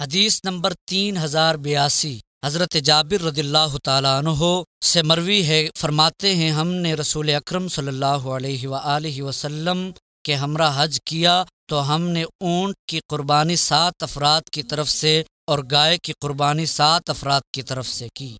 हदीस नंबर तीन हजार बयासी हज़रत जाबिर रदील्ला तहो से मरवी है फरमाते हैं हमने रसूल अक्रम सम के हमरा हज किया तो हमने ऊँट की कुर्बानी सात अफराद की तरफ से और गाय की कुर्बानी सात अफराद की तरफ से की